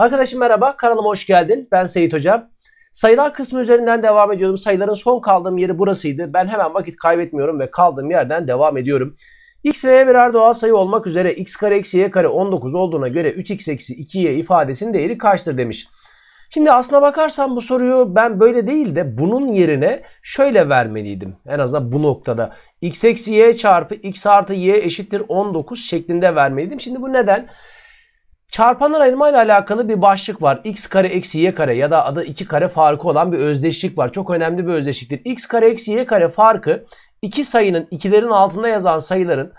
Arkadaşım merhaba, kanalıma hoş geldin. Ben Seyit Hocam. Sayılar kısmı üzerinden devam ediyordum. Sayıların son kaldığım yeri burasıydı. Ben hemen vakit kaybetmiyorum ve kaldığım yerden devam ediyorum. x ve y birer doğal sayı olmak üzere x kare eksi y kare 19 olduğuna göre 3x eksi 2y ifadesinin değeri kaçtır demiş. Şimdi aslına bakarsan bu soruyu ben böyle değil de bunun yerine şöyle vermeliydim. En azından bu noktada. x eksi y çarpı x artı y eşittir 19 şeklinde vermeliydim. Şimdi bu Neden? Çarpanlar ayırma ile alakalı bir başlık var. x kare eksi y kare ya da adı 2 kare farkı olan bir özdeşlik var. Çok önemli bir özdeşliktir. x kare eksi y kare farkı iki sayının ikilerin altında yazan sayıların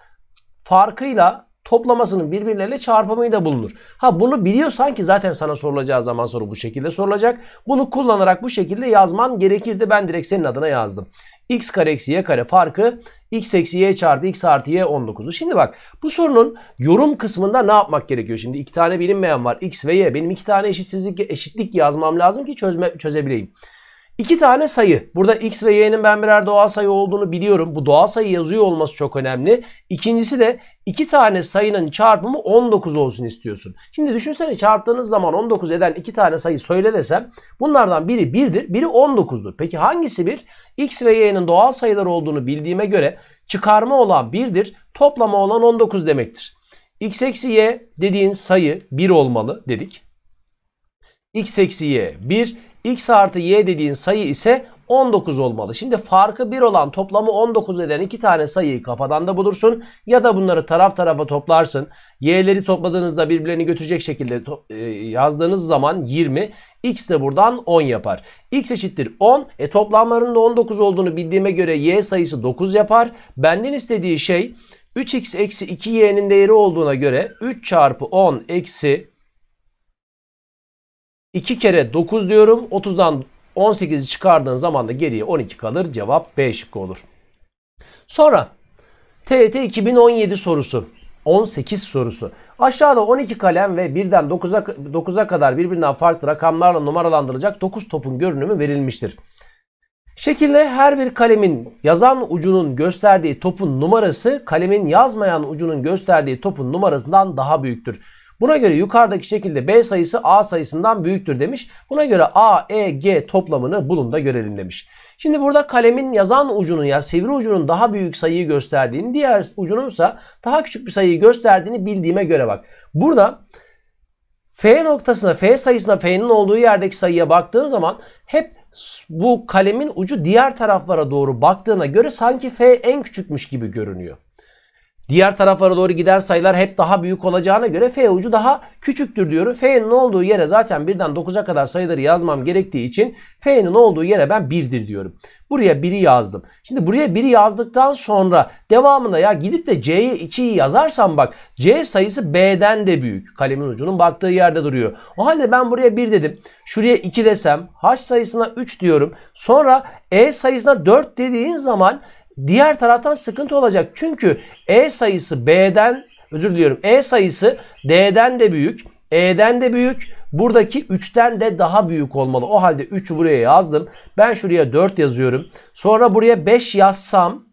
farkıyla toplamasının birbirleriyle çarpımıyla bulunur. Ha bunu biliyorsan ki zaten sana sorulacağı zaman soru bu şekilde sorulacak. Bunu kullanarak bu şekilde yazman gerekirdi. Ben direkt senin adına yazdım x kare eksi y kare farkı x eksi y çarpı x artı y 19'u. Şimdi bak bu sorunun yorum kısmında ne yapmak gerekiyor? Şimdi iki tane bilinmeyen var x ve y. Benim iki tane eşitsizlik eşitlik yazmam lazım ki çözme, çözebileyim. İki tane sayı. Burada x ve y'nin ben birer doğal sayı olduğunu biliyorum. Bu doğal sayı yazıyor olması çok önemli. İkincisi de iki tane sayının çarpımı 19 olsun istiyorsun. Şimdi düşünsene çarptığınız zaman 19 eden iki tane sayı söyle desem bunlardan biri 1'dir, biri 19'dur. Peki hangisi 1? x ve y'nin doğal sayılar olduğunu bildiğime göre çıkarma olan 1'dir, toplama olan 19 demektir. x eksi y dediğin sayı 1 olmalı dedik. x eksi y 1, x artı y dediğin sayı ise 19 olmalı. Şimdi farkı 1 olan toplamı 19 eden iki tane sayıyı kafadan da bulursun. Ya da bunları taraf tarafa toplarsın. Y'leri topladığınızda birbirlerini götürecek şekilde e, yazdığınız zaman 20. X de buradan 10 yapar. X eşittir 10. E toplamlarının da 19 olduğunu bildiğime göre Y sayısı 9 yapar. Benden istediği şey 3x eksi 2y'nin değeri olduğuna göre 3 çarpı 10 eksi 2 kere 9 diyorum. 30'dan 18'i çıkardığın zaman da geriye 12 kalır. Cevap B şıkkı olur. Sonra TET 2017 sorusu. 18 sorusu. Aşağıda 12 kalem ve birden 9'a 9'a kadar birbirinden farklı rakamlarla numaralandırılacak 9 topun görünümü verilmiştir. Şekilde her bir kalemin yazan ucunun gösterdiği topun numarası kalemin yazmayan ucunun gösterdiği topun numarasından daha büyüktür. Buna göre yukarıdaki şekilde B sayısı A sayısından büyüktür demiş. Buna göre A, E, G toplamını bulun da görelim demiş. Şimdi burada kalemin yazan ucunun ya sivri ucunun daha büyük sayıyı gösterdiğini, diğer ucununsa daha küçük bir sayıyı gösterdiğini bildiğime göre bak. Burada F noktasına, F sayısına, F'nin olduğu yerdeki sayıya baktığın zaman hep bu kalemin ucu diğer taraflara doğru baktığına göre sanki F en küçükmüş gibi görünüyor. Diğer taraflara doğru giden sayılar hep daha büyük olacağına göre F ucu daha küçüktür diyorum. F'nin olduğu yere zaten birden 9'a kadar sayıları yazmam gerektiği için F'nin olduğu yere ben 1'dir diyorum. Buraya 1'i yazdım. Şimdi buraya 1'i yazdıktan sonra devamında ya gidip de C'ye 2'yi yazarsam bak C sayısı B'den de büyük. Kalemin ucunun baktığı yerde duruyor. O halde ben buraya 1 dedim. Şuraya 2 desem H sayısına 3 diyorum. Sonra E sayısına 4 dediğin zaman Diğer taraftan sıkıntı olacak. Çünkü E sayısı B'den özür diliyorum. E sayısı D'den de büyük. E'den de büyük. Buradaki 3'ten de daha büyük olmalı. O halde 3'ü buraya yazdım. Ben şuraya 4 yazıyorum. Sonra buraya 5 yazsam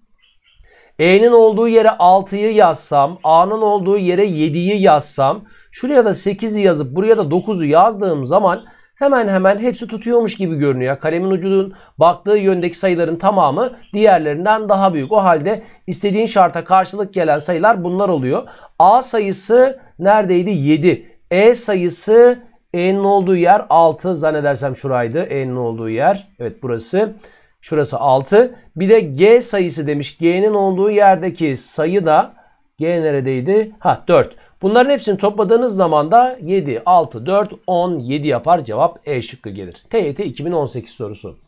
E'nin olduğu yere 6'yı yazsam, A'nın olduğu yere 7'yi yazsam, şuraya da 8'i yazıp buraya da 9'u yazdığım zaman hemen hemen hepsi tutuyormuş gibi görünüyor. Kalemin ucunun baktığı yöndeki sayıların tamamı diğerlerinden daha büyük. O halde istediğin şarta karşılık gelen sayılar bunlar oluyor. A sayısı neredeydi? 7. E sayısı E'nin olduğu yer 6 zannedersem şuraydı. E'nin olduğu yer. Evet burası. Şurası 6. Bir de G sayısı demiş. G'nin olduğu yerdeki sayı da G neredeydi? Ha 4. Bunların hepsini topladığınız zaman da 7, 6, 4, 10, 7 yapar. Cevap E şıkkı gelir. TYT 2018 sorusu.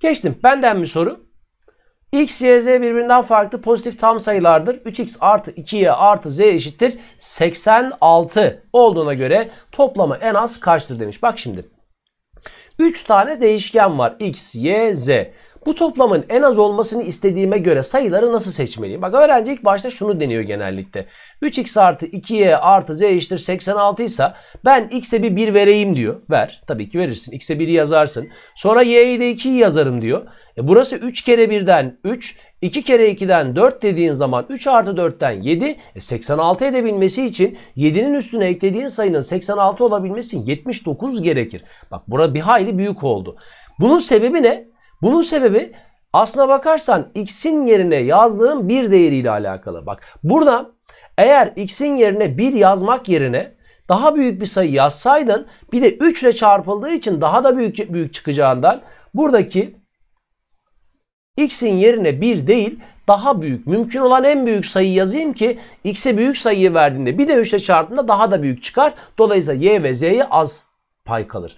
Geçtim. Benden bir soru. X, Y, Z birbirinden farklı pozitif tam sayılardır. 3X artı 2Y artı Z eşittir. 86 olduğuna göre toplamı en az kaçtır demiş. Bak şimdi. 3 tane değişken var. X, Y, Z. Bu toplamın en az olmasını istediğime göre sayıları nasıl seçmeliyim? Bak öğrenci ilk başta şunu deniyor genellikle. 3x artı 2y artı z eşittir 86 ise ben x'e bir 1 vereyim diyor. Ver. Tabii ki verirsin. x'e 1'i yazarsın. Sonra y'ye de 2'yi yazarım diyor. E burası 3 kere 1'den 3. 2 kere 2'den 4 dediğin zaman 3 artı 4'ten 7 e 86 edebilmesi için 7'nin üstüne eklediğin sayının 86 olabilmesi 79 gerekir. Bak burada bir hayli büyük oldu. Bunun sebebi ne? Bunun sebebi aslına bakarsan x'in yerine yazdığım bir değeriyle alakalı. Bak burada eğer x'in yerine 1 yazmak yerine daha büyük bir sayı yazsaydın bir de 3 ile çarpıldığı için daha da büyük büyük çıkacağından buradaki x'in yerine 1 değil daha büyük mümkün olan en büyük sayı yazayım ki x'e büyük sayıyı verdiğinde bir de 3 ile çarptığında daha da büyük çıkar. Dolayısıyla y ve z'ye az pay kalır.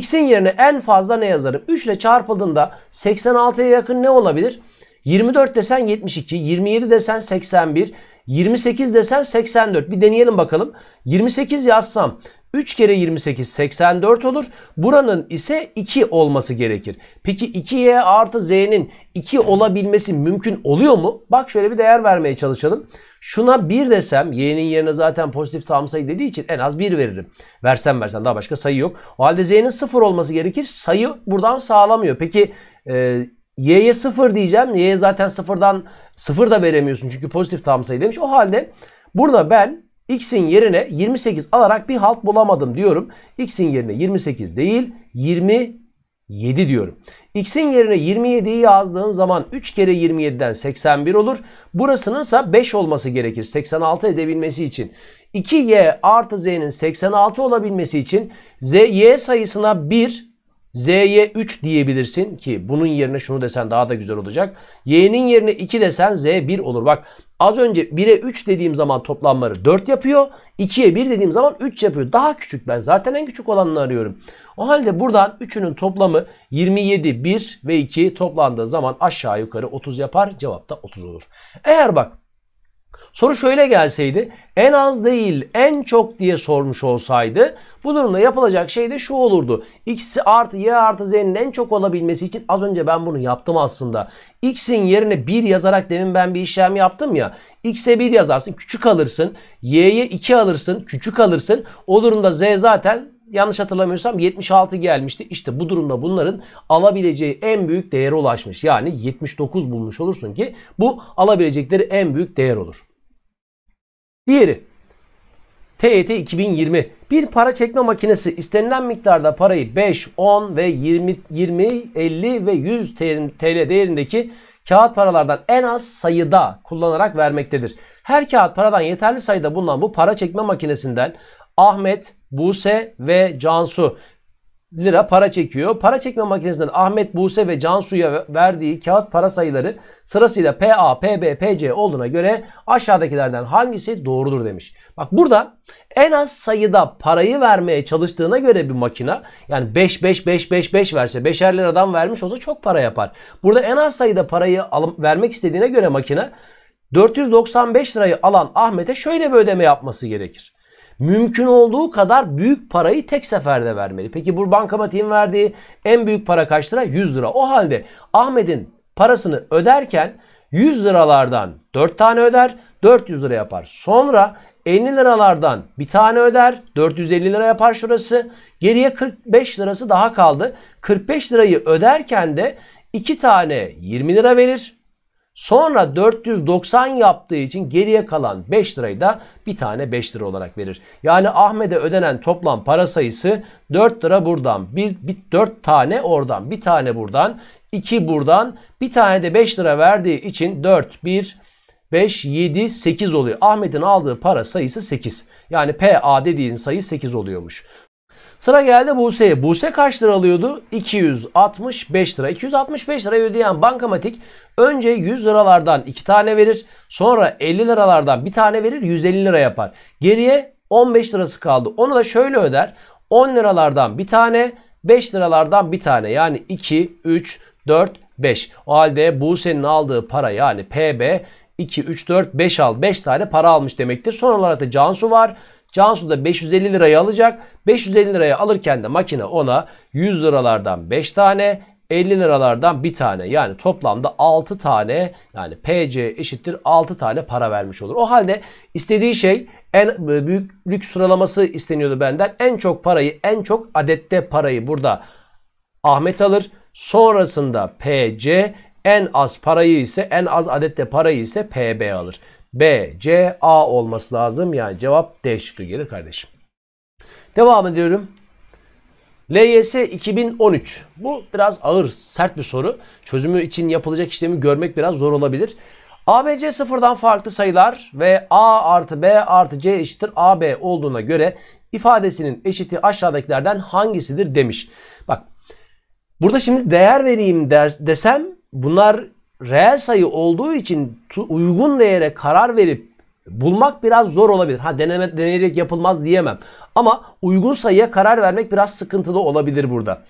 X'in yerine en fazla ne yazarım? 3 ile çarpıldığında 86'ya yakın ne olabilir? 24 desen 72, 27 desen 81, 28 desen 84. Bir deneyelim bakalım. 28 yazsam 3 kere 28 84 olur. Buranın ise 2 olması gerekir. Peki 2y artı z'nin 2 olabilmesi mümkün oluyor mu? Bak şöyle bir değer vermeye çalışalım. Şuna 1 desem y'nin yerine zaten pozitif tam sayı dediği için en az 1 veririm. Versem versem daha başka sayı yok. O halde z'nin 0 olması gerekir. Sayı buradan sağlamıyor. Peki e, y'ye 0 diyeceğim. Y'ye zaten 0'dan 0 da veremiyorsun çünkü pozitif tam sayı demiş. O halde burada ben X'in yerine 28 alarak bir halt bulamadım diyorum. X'in yerine 28 değil 27 diyorum. X'in yerine 27'yi yazdığın zaman 3 kere 27'den 81 olur. Burasının ise 5 olması gerekir 86 edebilmesi için. 2y artı z'nin 86 olabilmesi için y sayısına 1 Z'ye 3 diyebilirsin ki bunun yerine şunu desen daha da güzel olacak. Y'nin yerine 2 desen Z 1 olur. Bak Az önce 1'e 3 dediğim zaman toplamları 4 yapıyor. 2'ye 1 dediğim zaman 3 yapıyor. Daha küçük ben zaten en küçük olanını arıyorum. O halde buradan 3'ünün toplamı 27, 1 ve 2 toplandığı zaman aşağı yukarı 30 yapar. Cevap da 30 olur. Eğer bak Soru şöyle gelseydi en az değil en çok diye sormuş olsaydı bu durumda yapılacak şey de şu olurdu. X artı y artı z'nin en çok olabilmesi için az önce ben bunu yaptım aslında. X'in yerine 1 yazarak demin ben bir işlem yaptım ya. X'e 1 yazarsın küçük alırsın. Y'ye 2 alırsın küçük alırsın. O durumda z zaten yanlış hatırlamıyorsam 76 gelmişti. İşte bu durumda bunların alabileceği en büyük değere ulaşmış. Yani 79 bulmuş olursun ki bu alabilecekleri en büyük değer olur. Diğeri TYT 2020 bir para çekme makinesi istenilen miktarda parayı 5, 10 ve 20, 20 50 ve 100 TL değerindeki kağıt paralardan en az sayıda kullanarak vermektedir. Her kağıt paradan yeterli sayıda bulunan bu para çekme makinesinden Ahmet, Buse ve Cansu lira para çekiyor. Para çekme makinesinden Ahmet, Buse ve Cansu'ya verdiği kağıt para sayıları sırasıyla PA, PB, PC olduğuna göre aşağıdakilerden hangisi doğrudur demiş. Bak burada en az sayıda parayı vermeye çalıştığına göre bir makina yani 5 5 5 5 5 verse 5'er liradan vermiş olsa çok para yapar. Burada en az sayıda parayı alıp vermek istediğine göre makine 495 lirayı alan Ahmet'e şöyle bir ödeme yapması gerekir. Mümkün olduğu kadar büyük parayı tek seferde vermeli. Peki bu bankamatiğin verdiği en büyük para kaç lira? 100 lira. O halde Ahmet'in parasını öderken 100 liralardan 4 tane öder 400 lira yapar. Sonra 50 liralardan bir tane öder 450 lira yapar şurası. Geriye 45 lirası daha kaldı. 45 lirayı öderken de 2 tane 20 lira verir. Sonra 490 yaptığı için geriye kalan 5 lirayı da bir tane 5 lira olarak verir. Yani Ahmet'e ödenen toplam para sayısı 4 lira buradan, bir, bir, 4 tane oradan, bir tane buradan, 2 buradan, bir tane de 5 lira verdiği için 4, 1, 5, 7, 8 oluyor. Ahmet'in aldığı para sayısı 8. Yani PA dediğin sayı 8 oluyormuş. Sıra geldi Buse'ye. Buse kaç lira alıyordu? 265 lira. 265 lira ödeyen bankamatik önce 100 liralardan 2 tane verir. Sonra 50 liralardan bir tane verir. 150 lira yapar. Geriye 15 lirası kaldı. Onu da şöyle öder. 10 liralardan bir tane, 5 liralardan bir tane. Yani 2, 3, 4, 5. O halde Buse'nin aldığı para yani PB 2, 3, 4, 5 al. 5 tane para almış demektir. Son olarak da Cansu var. Cansu da 550 lirayı alacak. 550 liraya alırken de makine ona 100 liralardan 5 tane 50 liralardan bir tane yani toplamda 6 tane yani PC eşittir 6 tane para vermiş olur. O halde istediği şey en e, büyük lüks sıralaması isteniyordu benden. En çok parayı en çok adette parayı burada Ahmet alır. Sonrasında PC en az parayı ise en az adette parayı ise PB alır. B, C, A olması lazım. Yani cevap D şıkkı gelir kardeşim. Devam ediyorum. LYS 2013. Bu biraz ağır, sert bir soru. Çözümü için yapılacak işlemi görmek biraz zor olabilir. ABC sıfırdan farklı sayılar ve A artı B artı C eşittir AB olduğuna göre ifadesinin eşiti aşağıdakilerden hangisidir demiş. Bak burada şimdi değer vereyim der, desem bunlar reel sayı olduğu için uygun değere karar verip bulmak biraz zor olabilir. Ha deneme, deneyerek yapılmaz diyemem. Ama uygun sayıya karar vermek biraz sıkıntılı olabilir burada.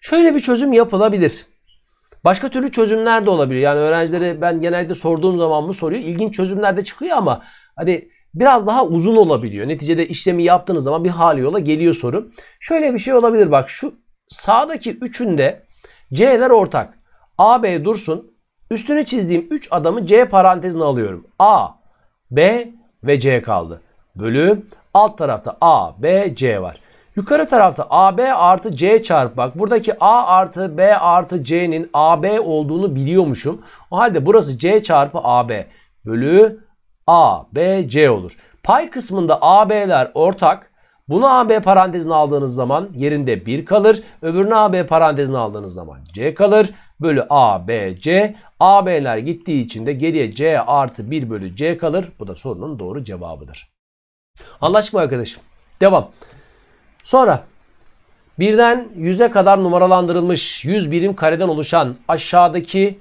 Şöyle bir çözüm yapılabilir. Başka türlü çözümler de olabilir. Yani öğrencilere ben genelde sorduğum zaman bu soruyu ilginç çözümler de çıkıyor ama hani biraz daha uzun olabiliyor. Neticede işlemi yaptığınız zaman bir hali yola geliyor soru. Şöyle bir şey olabilir bak şu sağdaki üçünde C'ler ortak. AB dursun üstüne çizdiğim 3 adamı C parantezine alıyorum. A, B ve C kaldı. Bölü alt tarafta A, B, C var. Yukarı tarafta AB artı C çarpı bak. Buradaki A artı B artı C'nin AB olduğunu biliyormuşum. O halde burası C çarpı AB bölü A, B, C olur. Pay kısmında AB'ler ortak. Bunu AB parantezine aldığınız zaman yerinde 1 kalır. Öbürünü AB parantezine aldığınız zaman C kalır bölü A, B, C. A, B'ler gittiği için de geriye C artı 1 bölü C kalır. Bu da sorunun doğru cevabıdır. Anlaştık mı arkadaşım? Devam. Sonra birden 100'e kadar numaralandırılmış 100 birim kareden oluşan aşağıdaki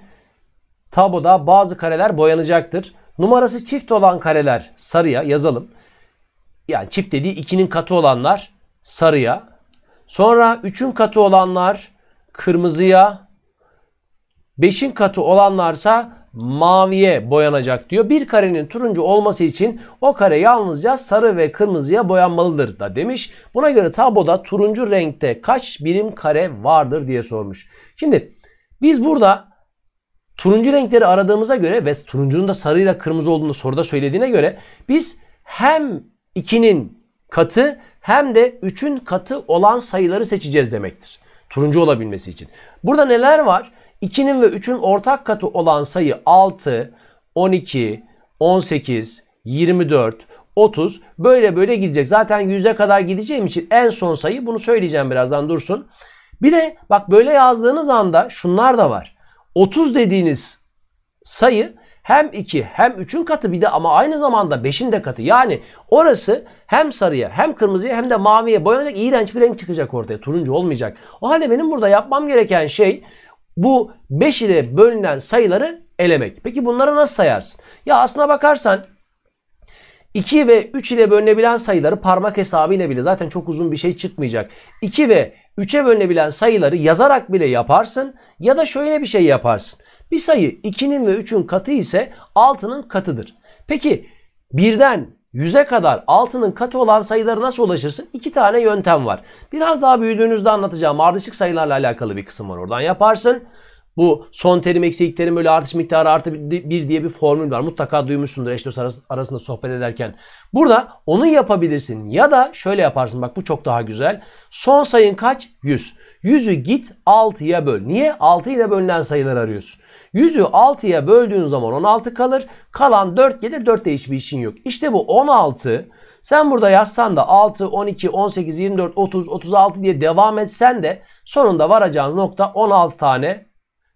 tabloda bazı kareler boyanacaktır. Numarası çift olan kareler sarıya yazalım. Yani çift dediği 2'nin katı olanlar sarıya. Sonra 3'ün katı olanlar kırmızıya. 5'in katı olanlarsa maviye boyanacak diyor. Bir karenin turuncu olması için o kare yalnızca sarı ve kırmızıya boyanmalıdır da demiş. Buna göre tabloda turuncu renkte kaç birim kare vardır diye sormuş. Şimdi biz burada turuncu renkleri aradığımıza göre ve turuncunun da sarıyla kırmızı olduğunu soruda söylediğine göre biz hem 2'nin katı hem de 3'ün katı olan sayıları seçeceğiz demektir. Turuncu olabilmesi için. Burada neler var? 2'nin ve 3'ün ortak katı olan sayı 6, 12, 18, 24, 30 böyle böyle gidecek. Zaten 100'e kadar gideceğim için en son sayı bunu söyleyeceğim birazdan dursun. Bir de bak böyle yazdığınız anda şunlar da var. 30 dediğiniz sayı hem 2 hem 3'ün katı bir de ama aynı zamanda 5'in de katı. Yani orası hem sarıya hem kırmızıya hem de maviye boyanacak iğrenç bir renk çıkacak ortaya. Turuncu olmayacak. O halde benim burada yapmam gereken şey bu 5 ile bölünen sayıları elemek. Peki bunları nasıl sayarsın? Ya aslına bakarsan 2 ve 3 ile bölünebilen sayıları parmak hesabı bile zaten çok uzun bir şey çıkmayacak. 2 ve 3'e bölünebilen sayıları yazarak bile yaparsın ya da şöyle bir şey yaparsın. Bir sayı 2'nin ve 3'ün katı ise 6'nın katıdır. Peki birden 100'e kadar altının katı olan sayıları nasıl ulaşırsın? İki tane yöntem var. Biraz daha büyüdüğünüzde anlatacağım. Ardışık sayılarla alakalı bir kısım var. Oradan yaparsın. Bu son terim eksi ilk terim bölü artış miktarı artı bir diye bir formül var. Mutlaka duymuşsundur eş dost arasında sohbet ederken. Burada onu yapabilirsin ya da şöyle yaparsın bak bu çok daha güzel. Son sayın kaç? 100. 100'ü git 6'ya böl. Niye? 6 ile bölünen sayılar arıyorsun. 100'ü 6'ya böldüğün zaman 16 kalır. Kalan 4 gelir. 4'te hiçbir işin yok. İşte bu 16. Sen burada yazsan da 6, 12, 18, 24, 30, 36 diye devam etsen de sonunda varacağın nokta 16 tane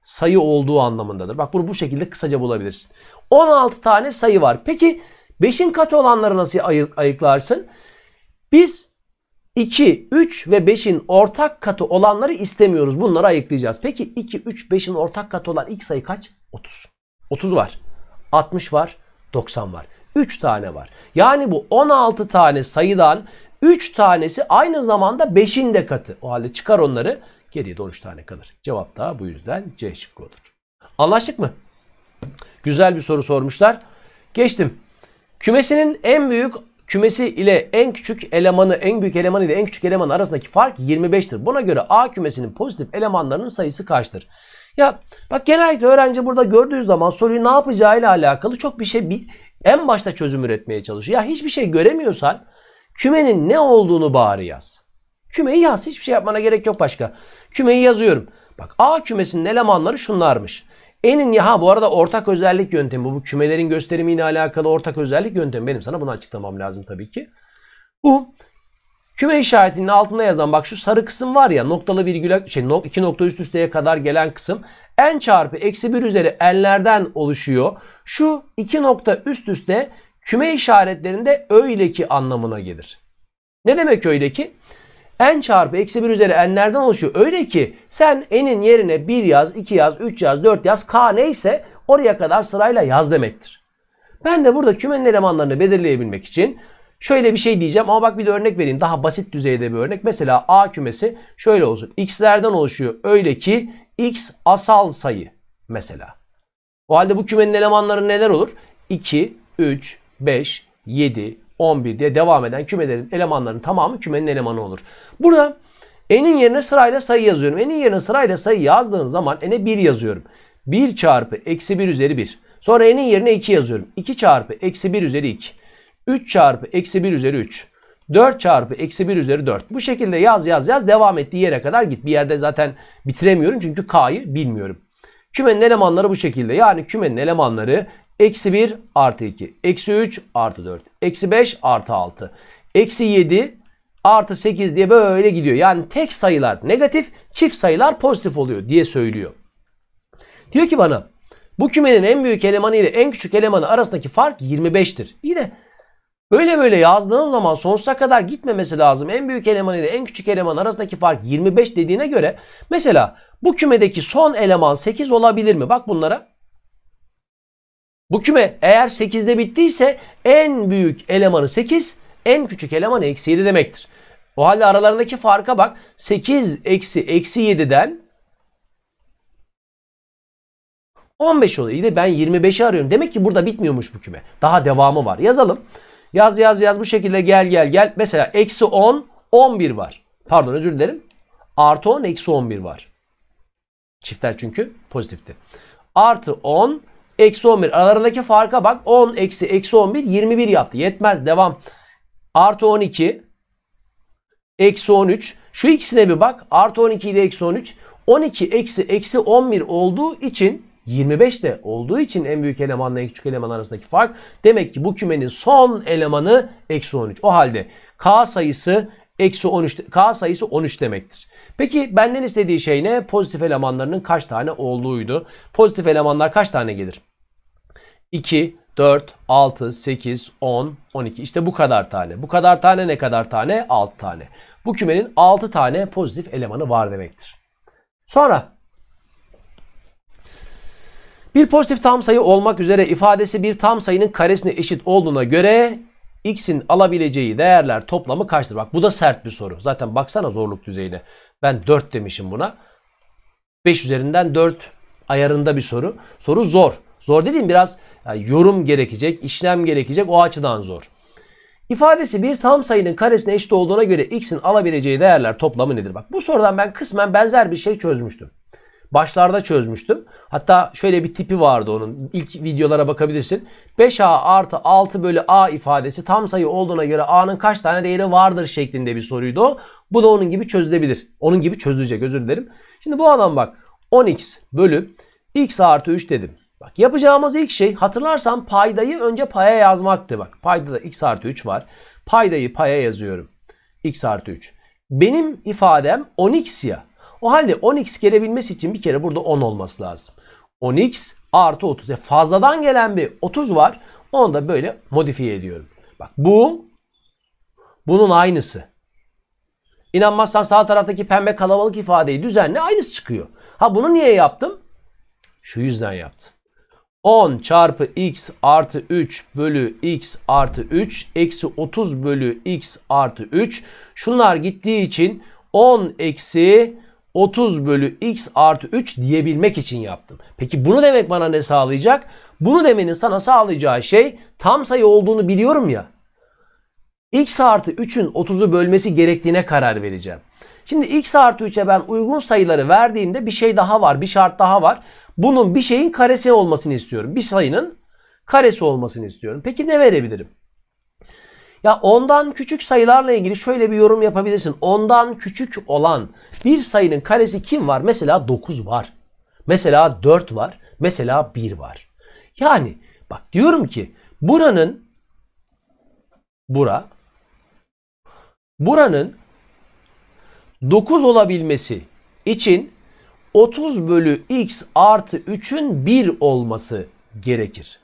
sayı olduğu anlamındadır. Bak bunu bu şekilde kısaca bulabilirsin. 16 tane sayı var. Peki 5'in katı olanları nasıl ayı ayıklarsın? Biz 2, 3 ve 5'in ortak katı olanları istemiyoruz. Bunları ayıklayacağız. Peki 2, 3, 5'in ortak katı olan ilk sayı kaç? 30. 30 var. 60 var. 90 var. 3 tane var. Yani bu 16 tane sayıdan 3 tanesi aynı zamanda 5'in de katı. O halde çıkar onları. Geriye de 13 tane kalır. Cevap da bu yüzden C şıkkı olur. Anlaştık mı? Güzel bir soru sormuşlar. Geçtim. Kümesinin en büyük kümesi ile en küçük elemanı, en büyük eleman ile en küçük eleman arasındaki fark 25'tir. Buna göre A kümesinin pozitif elemanlarının sayısı kaçtır? Ya bak genellikle öğrenci burada gördüğü zaman soruyu ne yapacağı ile alakalı çok bir şey bir, en başta çözüm üretmeye çalışıyor. Ya hiçbir şey göremiyorsan kümenin ne olduğunu bari yaz. Kümeyi yaz. Hiçbir şey yapmana gerek yok başka. Kümeyi yazıyorum. Bak A kümesinin elemanları şunlarmış. Enin ya ha bu arada ortak özellik yöntemi bu kümelerin gösterimiyle alakalı ortak özellik yöntemi benim sana bunu açıklamam lazım tabii ki. Bu küme işaretinin altında yazan bak şu sarı kısım var ya noktalı virgül şey iki nokta üst üsteye kadar gelen kısım n çarpı eksi 1 üzeri n'lerden oluşuyor. Şu iki nokta üst üste küme işaretlerinde öyle ki anlamına gelir. Ne demek öyle ki? n çarpı eksi 1 üzeri n'lerden oluşuyor. Öyle ki sen n'in yerine 1 yaz, 2 yaz, 3 yaz, 4 yaz, k neyse oraya kadar sırayla yaz demektir. Ben de burada kümenin elemanlarını belirleyebilmek için şöyle bir şey diyeceğim ama bak bir de örnek vereyim. Daha basit düzeyde bir örnek. Mesela A kümesi şöyle olsun. X'lerden oluşuyor. Öyle ki X asal sayı mesela. O halde bu kümenin elemanları neler olur? 2, 3, 5, 7, 11 diye devam eden kümelerin elemanlarının tamamı kümenin elemanı olur. Burada n'in yerine sırayla sayı yazıyorum. n'in yerine sırayla sayı yazdığın zaman n'e 1 yazıyorum. 1 çarpı eksi 1 üzeri 1. Sonra n'in yerine 2 yazıyorum. 2 çarpı eksi 1 üzeri 2. 3 çarpı eksi 1 üzeri 3. 4 çarpı eksi 1 üzeri 4. Bu şekilde yaz yaz yaz devam ettiği yere kadar git. Bir yerde zaten bitiremiyorum çünkü k'yı bilmiyorum. Kümenin elemanları bu şekilde. Yani kümenin elemanları Eksi 1 artı 2. Eksi 3 artı 4. Eksi 5 artı 6. Eksi 7 artı 8 diye böyle gidiyor. Yani tek sayılar negatif, çift sayılar pozitif oluyor diye söylüyor. Diyor ki bana bu kümenin en büyük elemanı ile en küçük elemanı arasındaki fark 25'tir. İyi de böyle böyle yazdığın zaman sonsuza kadar gitmemesi lazım. En büyük eleman ile en küçük eleman arasındaki fark 25 dediğine göre mesela bu kümedeki son eleman 8 olabilir mi? Bak bunlara. Bu küme eğer 8'de bittiyse en büyük elemanı 8, en küçük elemanı eksi 7 demektir. O halde aralarındaki farka bak. 8 eksi eksi 7'den 15 oluyor. de ben 25'i arıyorum. Demek ki burada bitmiyormuş bu küme. Daha devamı var. Yazalım. Yaz yaz yaz bu şekilde gel gel gel. Mesela eksi 10, 11 var. Pardon özür dilerim. Artı 10, eksi 11 var. Çiftler çünkü pozitifti. Artı 10, Eksi 11. Aralarındaki farka bak. 10 eksi eksi 11 21 yaptı. Yetmez. Devam. Artı 12. Eksi 13. Şu ikisine bir bak. Artı 12 ile eksi 13. 12 eksi eksi 11 olduğu için 25 de olduğu için en büyük elemanla en küçük eleman arasındaki fark. Demek ki bu kümenin son elemanı eksi 13. O halde K sayısı eksi 13 K sayısı 13 demektir. Peki benden istediği şey ne? Pozitif elemanlarının kaç tane olduğuydu. Pozitif elemanlar kaç tane gelir? 2, 4, 6, 8, 10, 12. İşte bu kadar tane. Bu kadar tane ne kadar tane? 6 tane. Bu kümenin 6 tane pozitif elemanı var demektir. Sonra bir pozitif tam sayı olmak üzere ifadesi bir tam sayının karesine eşit olduğuna göre x'in alabileceği değerler toplamı kaçtır? Bak bu da sert bir soru. Zaten baksana zorluk düzeyine. Ben 4 demişim buna. 5 üzerinden 4 ayarında bir soru. Soru zor. Zor dediğim biraz yani yorum gerekecek, işlem gerekecek o açıdan zor. İfadesi bir tam sayının karesine eşit olduğuna göre x'in alabileceği değerler toplamı nedir? Bak bu sorudan ben kısmen benzer bir şey çözmüştüm. Başlarda çözmüştüm. Hatta şöyle bir tipi vardı onun. İlk videolara bakabilirsin. 5a artı 6 bölü a ifadesi tam sayı olduğuna göre a'nın kaç tane değeri vardır şeklinde bir soruydu o. Bu da onun gibi çözülebilir. Onun gibi çözülecek özür dilerim. Şimdi bu adam bak 10x bölü x artı 3 dedim. Bak yapacağımız ilk şey hatırlarsan paydayı önce paya yazmaktı. Bak Payda da x artı 3 var. Paydayı paya yazıyorum. x artı 3. Benim ifadem 10x ya. O halde 10x gelebilmesi için bir kere burada 10 olması lazım. 10x artı 30. E fazladan gelen bir 30 var. Onu da böyle modifiye ediyorum. Bak bu bunun aynısı. İnanmazsan sağ taraftaki pembe kalabalık ifadeyi düzenle aynısı çıkıyor. Ha bunu niye yaptım? Şu yüzden yaptım. 10 çarpı x artı 3 bölü x artı 3 eksi 30 bölü x artı 3. Şunlar gittiği için 10 eksi 30 bölü x artı 3 diyebilmek için yaptım. Peki bunu demek bana ne sağlayacak? Bunu demenin sana sağlayacağı şey tam sayı olduğunu biliyorum ya x artı 3'ün 30'u bölmesi gerektiğine karar vereceğim. Şimdi x artı 3'e ben uygun sayıları verdiğimde bir şey daha var. Bir şart daha var. Bunun bir şeyin karesi olmasını istiyorum. Bir sayının karesi olmasını istiyorum. Peki ne verebilirim? Ya ondan küçük sayılarla ilgili şöyle bir yorum yapabilirsin. Ondan küçük olan bir sayının karesi kim var? Mesela 9 var. Mesela 4 var. Mesela 1 var. Yani bak diyorum ki buranın bura Buranın 9 olabilmesi için 30 bölü x artı 3'ün 1 olması gerekir.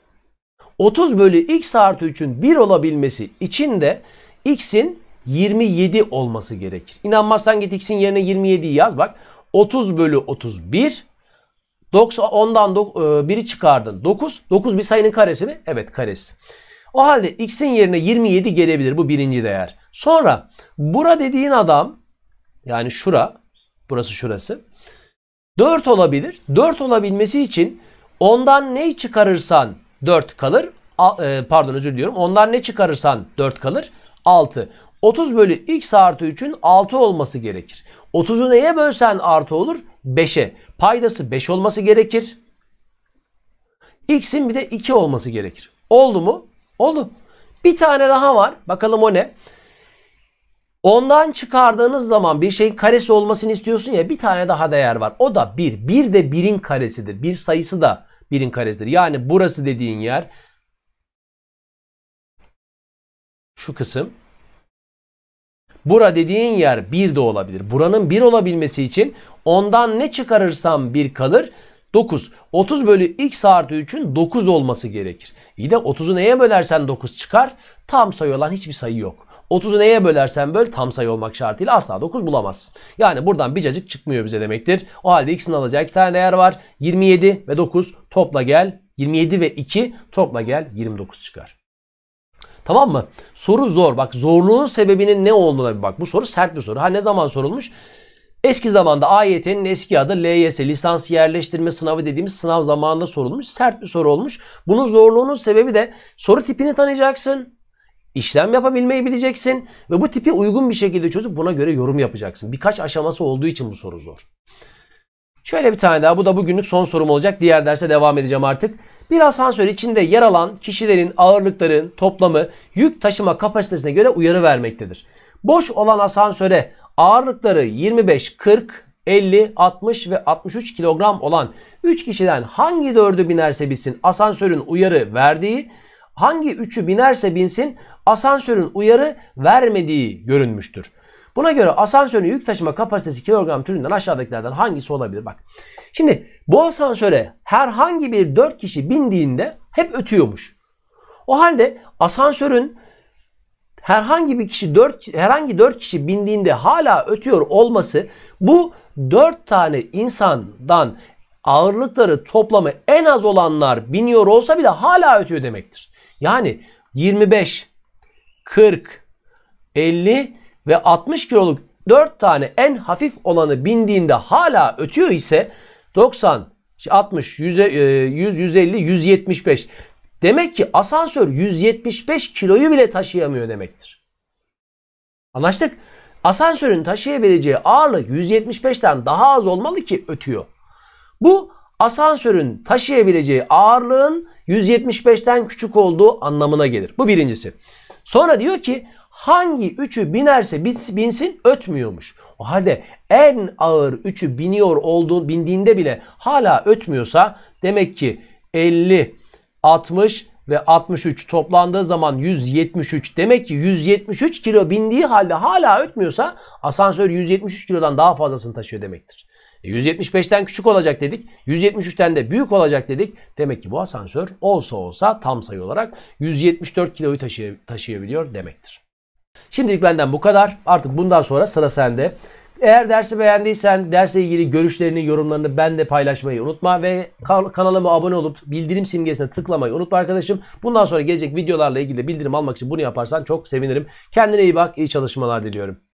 30 bölü x artı 3'ün 1 olabilmesi için de x'in 27 olması gerekir. İnanmazsan git x'in yerine 27'yi yaz bak. 30 bölü 31 90, 10'dan 1'i çıkardın. 9. 9 bir sayının karesi mi? Evet karesi. O halde x'in yerine 27 gelebilir. Bu birinci değer. Sonra bura dediğin adam yani şura burası şurası 4 olabilir. 4 olabilmesi için ondan ne çıkarırsan 4 kalır. A, e, pardon özür diliyorum. Ondan ne çıkarırsan 4 kalır. 6. 30 bölü x artı 3'ün 6 olması gerekir. 30'u neye bölsen artı olur? 5'e. Paydası 5 olması gerekir. X'in bir de 2 olması gerekir. Oldu mu? Oldu. Bir tane daha var. Bakalım o ne? Ondan çıkardığınız zaman bir şeyin karesi olmasını istiyorsun ya bir tane daha değer var. O da 1. 1 de 1'in karesidir. Bir sayısı da 1'in karesidir. Yani burası dediğin yer şu kısım. Bura dediğin yer 1 de olabilir. Buranın 1 olabilmesi için ondan ne çıkarırsam 1 kalır. 9. 30 bölü x artı 3'ün 9 olması gerekir. İyi de 30'u neye bölersen 9 çıkar. Tam sayı olan hiçbir sayı yok. 30'u neye bölersen böl tam sayı olmak şartıyla asla 9 bulamazsın. Yani buradan bir cacık çıkmıyor bize demektir. O halde x'in alacağı iki tane değer var. 27 ve 9 topla gel. 27 ve 2 topla gel 29 çıkar. Tamam mı? Soru zor. Bak zorluğun sebebinin ne olduğuna bir bak. Bu soru sert bir soru. Ha ne zaman sorulmuş? Eski zamanda AYT'nin eski adı LYS lisans yerleştirme sınavı dediğimiz sınav zamanında sorulmuş. Sert bir soru olmuş. Bunun zorluğunun sebebi de soru tipini tanıyacaksın işlem yapabilmeyi bileceksin ve bu tipi uygun bir şekilde çözüp buna göre yorum yapacaksın. Birkaç aşaması olduğu için bu soru zor. Şöyle bir tane daha. Bu da bugünlük son sorum olacak. Diğer derse devam edeceğim artık. Bir asansör içinde yer alan kişilerin ağırlıkların toplamı yük taşıma kapasitesine göre uyarı vermektedir. Boş olan asansöre ağırlıkları 25, 40, 50, 60 ve 63 kilogram olan 3 kişiden hangi dördü binerse binsin asansörün uyarı verdiği hangi üçü binerse binsin asansörün uyarı vermediği görünmüştür. Buna göre asansörün yük taşıma kapasitesi kilogram türünden aşağıdakilerden hangisi olabilir? Bak şimdi bu asansöre herhangi bir 4 kişi bindiğinde hep ötüyormuş. O halde asansörün herhangi bir kişi 4 herhangi 4 kişi bindiğinde hala ötüyor olması bu 4 tane insandan ağırlıkları toplamı en az olanlar biniyor olsa bile hala ötüyor demektir. Yani 25, 40, 50 ve 60 kiloluk 4 tane en hafif olanı bindiğinde hala ötüyor ise 90, 60, 100, 100 150, 175. Demek ki asansör 175 kiloyu bile taşıyamıyor demektir. Anlaştık? Asansörün taşıyabileceği ağırlık 175'ten daha az olmalı ki ötüyor. Bu asansörün taşıyabileceği ağırlığın 175'ten küçük olduğu anlamına gelir. Bu birincisi. Sonra diyor ki hangi üçü binerse binsin ötmüyormuş. O halde en ağır üçü biniyor olduğu bindiğinde bile hala ötmüyorsa demek ki 50, 60 ve 63 toplandığı zaman 173 demek ki 173 kilo bindiği halde hala ötmüyorsa asansör 173 kilodan daha fazlasını taşıyor demektir. 175'ten e, küçük olacak dedik. 173'ten de büyük olacak dedik. Demek ki bu asansör olsa olsa tam sayı olarak 174 kiloyu taşıy taşıyabiliyor demektir. Şimdilik benden bu kadar. Artık bundan sonra sıra sende. Eğer dersi beğendiysen derse ilgili görüşlerini, yorumlarını ben de paylaşmayı unutma ve kanalıma abone olup bildirim simgesine tıklamayı unutma arkadaşım. Bundan sonra gelecek videolarla ilgili bildirim almak için bunu yaparsan çok sevinirim. Kendine iyi bak, iyi çalışmalar diliyorum.